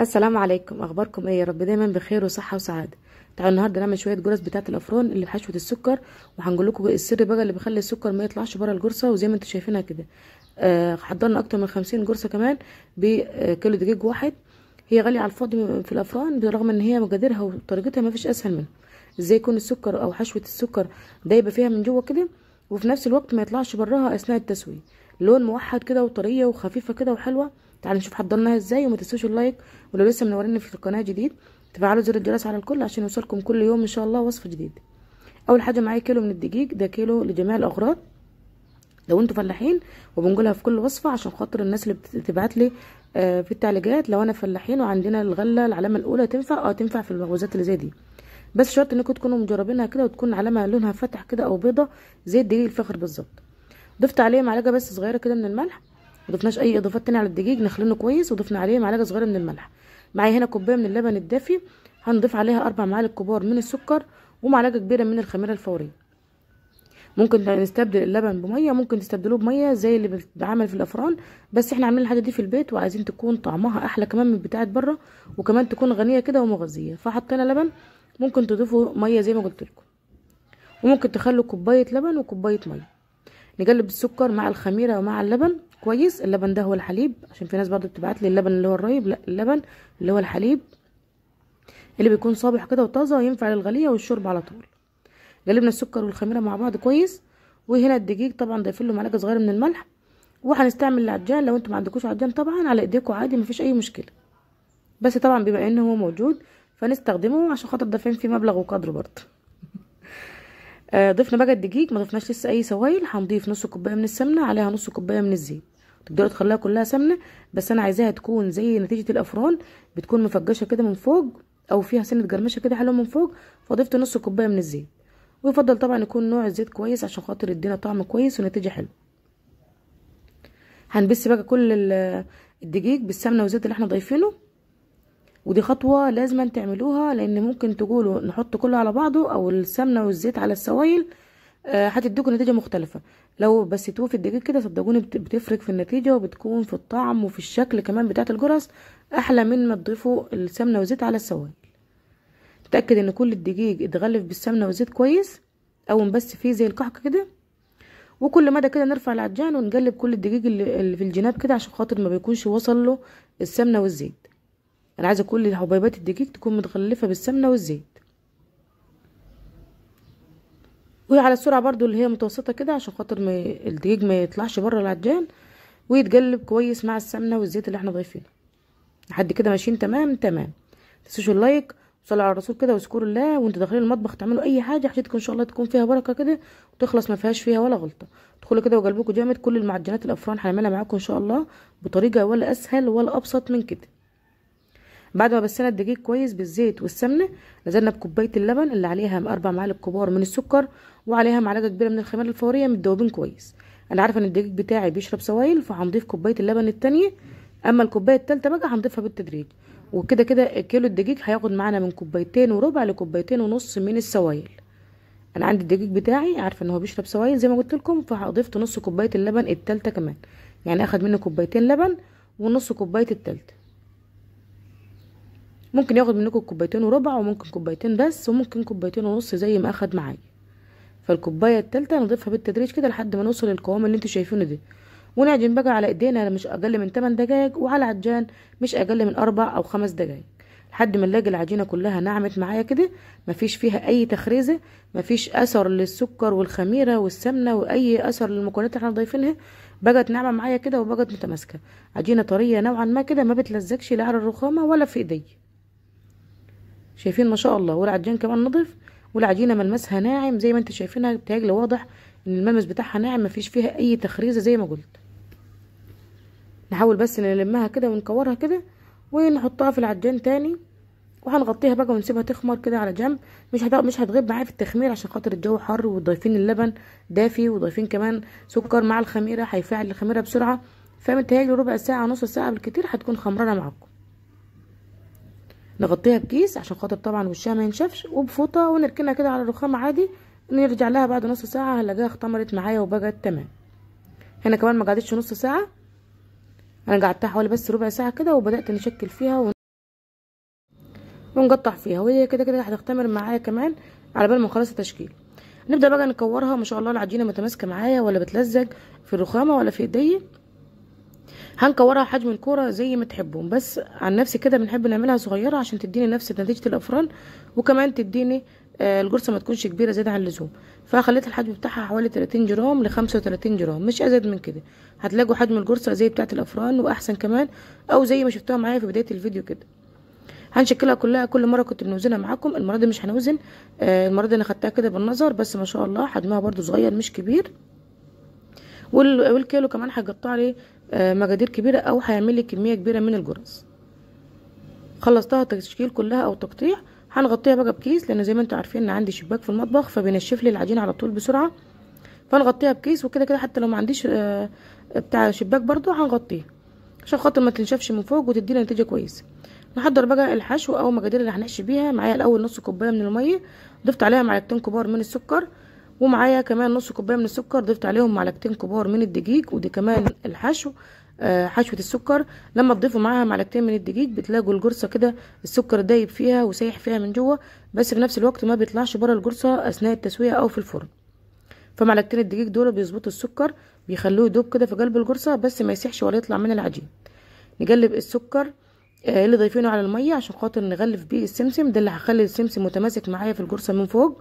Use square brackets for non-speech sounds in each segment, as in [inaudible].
السلام عليكم اخباركم ايه يا رب دايما بخير وصحه وسعاده تعالوا النهارده نعمل شويه جرس بتاعه الافران اللي بحشوه السكر وهنقول لكم السر بقى اللي بيخلي السكر ما يطلعش بره الجرسه وزي ما انتم شايفينها كده آه حضرنا اكتر من 50 جرسه كمان بكيلو دقيق واحد هي غاليه على الفاضي في الافران برغم ان هي مقاديرها وطريقتها ما فيش اسهل منها ازاي يكون السكر او حشوه السكر دايبه فيها من جوه كده وفي نفس الوقت ما يطلعش براها اثناء التسويه لون موحد كده وطريه وخفيفه كده وحلوه تعالوا نشوف حضرناها ازاي وما تنسوش اللايك ولو لسه منوريني في القناه جديد تفعلوا زر الجرس على الكل عشان يوصلكم كل يوم ان شاء الله وصفه جديده اول حاجه معايا كيلو من الدقيق ده كيلو لجميع الاغراض لو انتوا فلاحين وبنقولها في كل وصفه عشان خاطر الناس اللي بتبعت لي آه، في التعليقات لو انا فلاحين وعندنا الغله العلامه الاولى تنفع اه تنفع في المخبوزات اللي زي دي بس شرط انكم تكونوا مجربينها كده وتكون علامه لونها فاتح كده او بيضه زي الدقيق الفخر بالظبط ضفت عليه معلقه بس صغيره كده من الملح مضفناش اي اضافات تانية على الدجاج نخلينه كويس وضفنا عليه معلقه صغيره من الملح معايا هنا كوبايه من اللبن الدافي هنضيف عليها اربع معالق كبار من السكر ومعلقه كبيره من الخميره الفوريه ممكن نستبدل اللبن بميه ممكن تستبدلوه بميه زي اللي بيتعمل في الافران بس احنا عاملين الحاجه دي في البيت وعايزين تكون طعمها احلى كمان من بتاعه بره وكمان تكون غنيه كده ومغذيه فحطينا لبن ممكن تضيفوا ميه زي ما قلت لكم وممكن تخلوا كوبايه لبن وكوبايه ميه نقلب السكر مع الخميره ومع اللبن كويس اللبن ده هو الحليب عشان في ناس برضو بتبعت لي اللبن اللي هو الرايب لا اللبن اللي هو الحليب اللي بيكون صابح كده وطازه وينفع للغليه والشرب على طول جلبنا السكر والخميره مع بعض كويس وهنا الدقيق طبعا ضايفين له معلقه صغيره من الملح وهنستعمل العجان لو انتوا ما عندكوش عجان طبعا على ايديكم عادي مفيش اي مشكله بس طبعا بما ان هو موجود فنستخدمه عشان خاطر دافعين فيه مبلغ وقدره برضه [laughs] آه، ضفنا بقى الدقيق ما ضفناش لسه اي سوائل هنضيف نص كوبايه من السمنه عليها نص كوبايه من الزيت تقدروا تخليها كلها سمنه بس انا عايزاها تكون زي نتيجه الافران بتكون مفجشه كده من فوق او فيها سنه جرمشه كده حلوه من فوق فضفت نص كوبايه من الزيت ويفضل طبعا يكون نوع الزيت كويس عشان خاطر يدينا طعم كويس ونتيجه حلوه هنبس بقى كل الدقيق بالسمنه والزيت اللي احنا ضايفينه ودي خطوه لازم تعملوها لان ممكن تقولوا نحط كله على بعضه او السمنه والزيت على السوائل آه، هتديكوا نتيجه مختلفه لو بسيتوه في الدقيق كده صدقوني بتفرق في النتيجه وبتكون في الطعم وفي الشكل كمان بتاعه الجرس احلى من ما تضيفوا السمنه والزيت على السوائل تاكد ان كل الدقيق اتغلف بالسمنه والزيت كويس او بس فيه زي الكحك كده وكل مدى كده نرفع العجان ونقلب كل الدقيق اللي في الجناب كده عشان خاطر ما بيكونش وصل له السمنه والزيت انا عايزه كل حبيبات الدقيق تكون متغلفه بالسمنه والزيت وعلى السرعه برضو اللي هي متوسطه كده عشان خاطر ما الدقيق ما يطلعش بره العجان ويتقلب كويس مع السمنه والزيت اللي احنا ضايفينه لحد كده ماشيين تمام تمام تنسوش اللايك وصلوا على الرسول كده واذكروا الله وانتوا داخلين المطبخ تعملوا اي حاجه حاجتكم ان شاء الله تكون فيها بركه كده وتخلص ما فيهاش فيها ولا غلطه ادخلوا كده وجلبكم جامد كل المعجنات الافران هنعملها معاكم ان شاء الله بطريقه ولا اسهل ولا ابسط من كده بعد ما بسنا الدقيق كويس بالزيت والسمنه نزلنا بكوبايه اللبن اللي عليها اربع معالق كبار من السكر وعليها معلقه كبيره من الخميره الفوريه متدوبين كويس انا عارفه ان الدقيق بتاعي بيشرب سوائل فهنضيف كوبايه اللبن التانية اما الكوبايه التالتة بقى هنضيفها بالتدريج وكده كده كيلو الدقيق هياخد معانا من كوبايتين وربع لكوبايتين ونص من السوائل انا عندي الدقيق بتاعي عارفه ان هو بيشرب سوائل زي ما قلت لكم فهضيفت نص كوبايه اللبن التالتة كمان يعني اخد مني كوبايتين لبن ونص كوبايه التالتة ممكن ياخد منكم كوبايتين وربع وممكن كوبايتين بس وممكن كوبايتين ونص زي ما اخد معايا فالكوبايه التالتة نضيفها بالتدريج كده لحد ما نوصل للقوام اللي انتوا شايفينه ده ونعجن بقى على ايدينا مش اقل من 8 دقايق وعلى عجان مش اقل من 4 او 5 دقايق لحد ما نلاقي العجينه كلها نعمت معايا كده مفيش فيها اي تخريزه مفيش اثر للسكر والخميره والسمنه واي اثر للمكونات اللي احنا ضايفينها بقت ناعمه معايا كده وبقت متماسكه عجينه طريه نوعا ما كده ما بتلزقش لا على الرخامه ولا في ايديا شايفين ما شاء الله والعجين كمان نضيف والعجينه ملمسها ناعم زي ما انت شايفينها بتاجل واضح ان الملمس بتاعها ناعم مفيش فيها اي تخريزه زي ما قلت نحاول بس نلمها كده ونكورها كده ونحطها في العجان تاني وهنغطيها بقى ونسيبها تخمر كده على جنب مش هت... مش هتغيب معايا في التخمير عشان خاطر الجو حر وضايفين اللبن دافي وضايفين كمان سكر مع الخميره هيفعل الخميره بسرعه فمتهيألي ربع ساعه نص ساعه بالكتير هتكون خمرانه معاكم نغطيها بكيس عشان خاطر طبعا وشها ما ينشفش وبفوطه ونركنها كده على الرخام عادي نرجع لها بعد نص ساعه هنلاقيها اختمرت معايا وبقت تمام هنا كمان ما قعدتش نص ساعه انا قعدتها حوالي بس ربع ساعه كده وبدات نشكل فيها ونقطع فيها وهي كده كده هتختمر معايا كمان على بال ما نخلص التشكيل نبدا بقى نكورها ما شاء الله العجينه متماسكه معايا ولا بتلزق في الرخامه ولا في ايديا هنكورها حجم الكوره زي ما تحبوا بس عن نفسي كده بنحب نعملها صغيره عشان تديني نفس نتيجه الافران وكمان تديني آه، الجرسة ما تكونش كبيره زياده عن اللزوم فخليت الحجم بتاعها حوالي 30 جرام ل 35 جرام مش ازيد من كده هتلاقوا حجم الجرسة زي بتاعه الافران واحسن كمان او زي ما شفتوها معايا في بدايه الفيديو كده هنشكلها كلها كل مره كنت بنوزنها معاكم المره دي مش هنوزن آه، المره دي انا خدتها كده بالنظر بس ما شاء الله حجمها برده صغير مش كبير والكيلو كمان هيقطع عليه آه، مقادير كبيرة او هيعمل لي كمية كبيرة من الجرز خلصتها تشكيل كلها او تقطيع هنغطيها بقى بكيس لان زي ما انتوا عارفين ان عندي شباك في المطبخ فبينشف لي العجين على طول بسرعه فنغطيها بكيس وكده كده حتى لو ما عنديش آه، بتاع شباك برضو هنغطيه عشان خاطر ما تنشفش من فوق وتدينا نتيجه كويسه نحضر بقى الحشو او المقادير اللي هنحشي بيها معايا الاول نص كوبايه من الميه ضفت عليها معلقتين كبار من السكر ومعايا كمان نص كوبايه من السكر ضفت عليهم معلقتين كبار من الدقيق ودي كمان الحشو آه، حشوه السكر لما تضيفوا معاها معلقتين من الدقيق بتلاقوا الجرصه كده السكر دايب فيها وسايح فيها من جوه بس في نفس الوقت ما بيطلعش بره الجرصه اثناء التسويه او في الفرن فمعلقتين الدقيق دول بيظبطوا السكر بيخلوه يدوب كده في قلب الجرصه بس ما يسيحش ولا يطلع من العجين نقلب السكر آه، اللي ضايفينه على الميه عشان خاطر نغلف بيه السمسم ده اللي هخلي السمسم متماسك معايا في الجرصه من فوق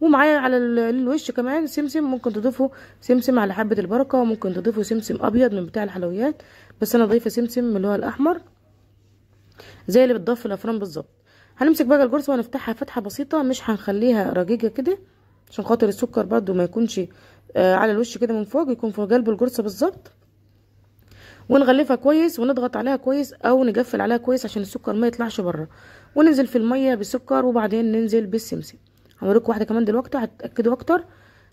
ومعايا على الوش كمان سمسم ممكن تضيفوا سمسم على حبه البركه وممكن تضيفوا سمسم ابيض من بتاع الحلويات بس انا ضايفه سمسم اللي هو الاحمر زي اللي بتضاف في الافران بالظبط هنمسك بقى الجرس ونفتحها فتحه بسيطه مش هنخليها رجيجه كده عشان خاطر السكر برضو ما يكونش آه على الوش كده من فوق يكون في قلب الجرس بالظبط ونغلفها كويس ونضغط عليها كويس او نقفل عليها كويس عشان السكر ما يطلعش بره وننزل في الميه بالسكر وبعدين ننزل بالسمسم هوريكم واحده كمان دلوقتي هتاكدوا اكتر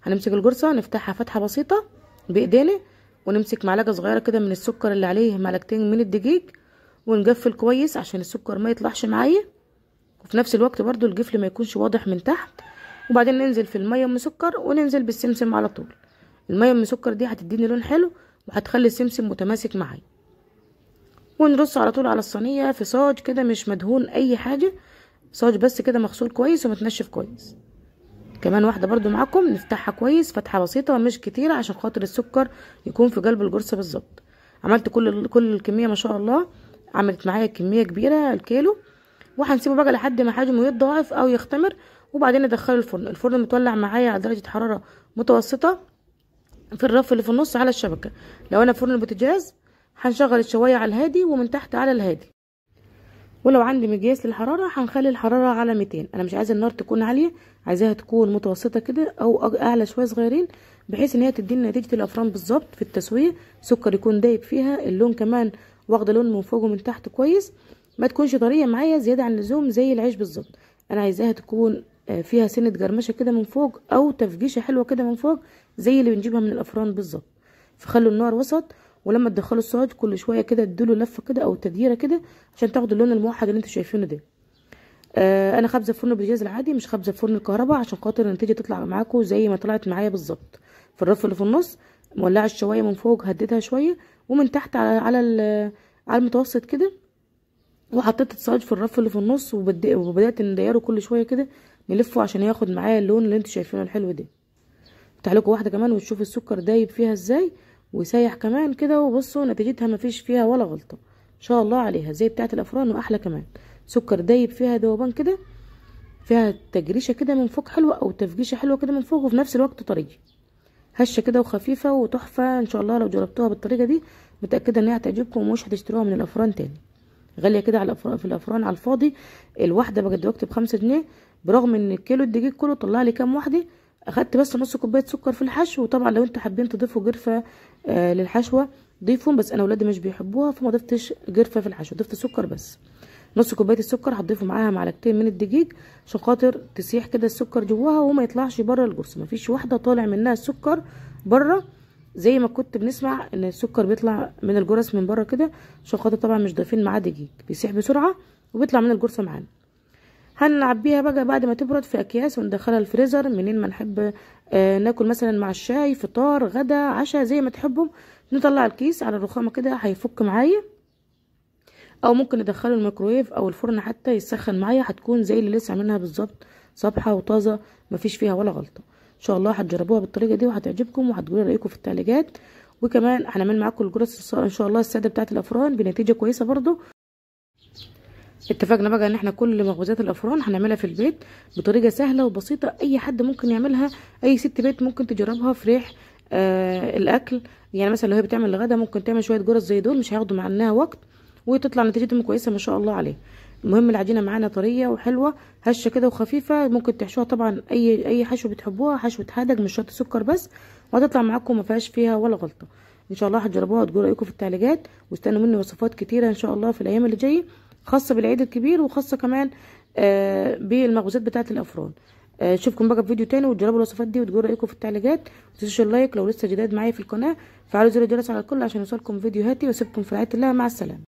هنمسك الجرصه نفتحها فتحه بسيطه بايدينا ونمسك معلقه صغيره كده من السكر اللي عليه معلقتين من الدقيق ونقفل كويس عشان السكر ما يطلعش معايا وفي نفس الوقت برضو الجفل ما يكونش واضح من تحت وبعدين ننزل في الميه المسكر وننزل بالسمسم على طول الميه المسكر دي هتديني لون حلو وهتخلي السمسم متماسك معايا ونرص على طول على الصينيه في صاج كده مش مدهون اي حاجه صاج بس كده مغسول كويس ومتنشف كويس كمان واحدة برضو معاكم نفتحها كويس فتحة بسيطة مش كتيرة عشان خاطر السكر يكون في قلب الجرسة بالظبط عملت كل كل الكمية ما شاء الله عملت معايا كمية كبيرة الكيلو وهنسيبه بقى لحد ما حجمه يتضاعف او يختمر وبعدين ادخله الفرن الفرن متولع معايا على درجة حرارة متوسطة في الرف اللي في النص على الشبكة لو انا فرن البوتجاز هنشغل الشواية على الهادي ومن تحت على الهادي ولو عندي مقياس للحرارة هنخلي الحرارة على 200 انا مش عايزة النار تكون عالية عايزاها تكون متوسطة كده او اعلى شوية صغيرين بحيث ان هي تدينا نتيجة الافران بالظبط في التسوية سكر يكون دايب فيها اللون كمان واخدة لون من فوق ومن تحت كويس ما تكونش طرية معايا زيادة عن اللزوم زي العيش بالظبط انا عايزاها تكون آه، فيها سنة جرمشة كده من فوق او تفجيشة حلوة كده من فوق زي اللي بنجيبها من الافران بالظبط فخلوا النار وسط ولما تدخلوا الصاج كل شويه كده تدلوا لفه كده او تديره كده عشان تاخدوا اللون الموحد اللي انتوا شايفينه ده آه انا خابزه الفرن بالجاز العادي مش خابزه الفرن الكهرباء عشان خاطر النتيجه تطلع معاكم زي ما طلعت معايا بالظبط في الرف اللي في النص مولعه الشوايه من فوق هديتها شويه ومن تحت على على على المتوسط كده وحطيت الصاج في الرف اللي في النص وبدات ندايره كل شويه كده نلفه عشان ياخد معايا اللون اللي انتوا شايفينه الحلو ده افتح لكم واحده كمان وتشوفوا السكر دايب فيها ازاي وسايح كمان كده وبصوا نتيجتها مفيش فيها ولا غلطه ان شاء الله عليها زي بتاعه الافران واحلى كمان سكر دايب فيها ذوبان كده فيها تجريشه كده من فوق حلوه او تفجيشه حلوه كده من فوق وفي نفس الوقت طريه هشه كده وخفيفه وتحفه ان شاء الله لو جربتوها بالطريقه دي متاكده انها هتعجبكم ومش هتشتروها من الافران تاني غاليه كده على الافران في الافران على الفاضي الواحده بقت دلوقتي بخمسة جنيه برغم ان الكيلو الدقيق كله طلع لي كام واحده اخدت بس نص كوبايه سكر في الحشو وطبعا لو انتوا حابين تضيفوا جرفه آه للحشوه ضيفوا بس انا ولادي مش بيحبوها فما ضفتش جرفه في الحشو ضفت سكر بس نص كوبايه السكر هتضيفوا معاها معلقتين من الدقيق عشان خاطر تسيح كده السكر جواها وما يطلعش بره الجرس مفيش واحده طالع منها السكر بره زي ما كنت بنسمع ان السكر بيطلع من الجرس من بره كده عشان خاطر طبعا مش ضايفين معاه دقيق بيسيح بسرعه وبيطلع من الجرس معانا هنعبيها بقى بعد ما تبرد في اكياس وندخلها الفريزر منين ما نحب آه ناكل مثلا مع الشاي فطار غدا عشاء زي ما تحبوا نطلع الكيس على الرخامه كده هيفك معايا او ممكن ندخله الميكرويف او الفرن حتى يسخن معايا هتكون زي اللي لسه عاملينها بالظبط صبحه وطازه مفيش فيها ولا غلطه ان شاء الله هتجربوها بالطريقه دي وهتعجبكم وهتقولوا رايكم في التعليقات وكمان هنعمل معاكم الجرس ان شاء الله الساده بتاعه الافران بنتيجه كويسه برضو اتفقنا بقى ان احنا كل مخبوزات الافران هنعملها في البيت بطريقه سهله وبسيطه اي حد ممكن يعملها اي ست بيت ممكن تجربها في ريح آه الاكل يعني مثلا لو هي بتعمل الغدا ممكن تعمل شويه جرس زي دول مش هياخدوا معناها وقت وتطلع نتيجتهم كويسه ما شاء الله عليه المهم العجينه معانا طريه وحلوه هشه كده وخفيفه ممكن تحشوها طبعا اي اي حشو بتحبوها حشوه حادق مش شرط سكر بس وهتطلع معاكم ما فيهاش فيها ولا غلطه ان شاء الله هتجربوها وتقولوا رايكم في التعليقات واستنوا مني وصفات كتيره ان شاء الله في الايام اللي جايه خاصه بالعيد الكبير وخاصه كمان آه، بالمخبوزات بتاعه الافران آه، اشوفكم بقى في فيديو تاني وتجربوا الوصفات دي وتقولوا رايكم في التعليقات ومتنسوش اللايك لو لسه جداد معايا في القناه فعلوا زر الجرس على الكل عشان يوصلكم فيديوهاتي واسيبكم في رعايه الله مع السلامه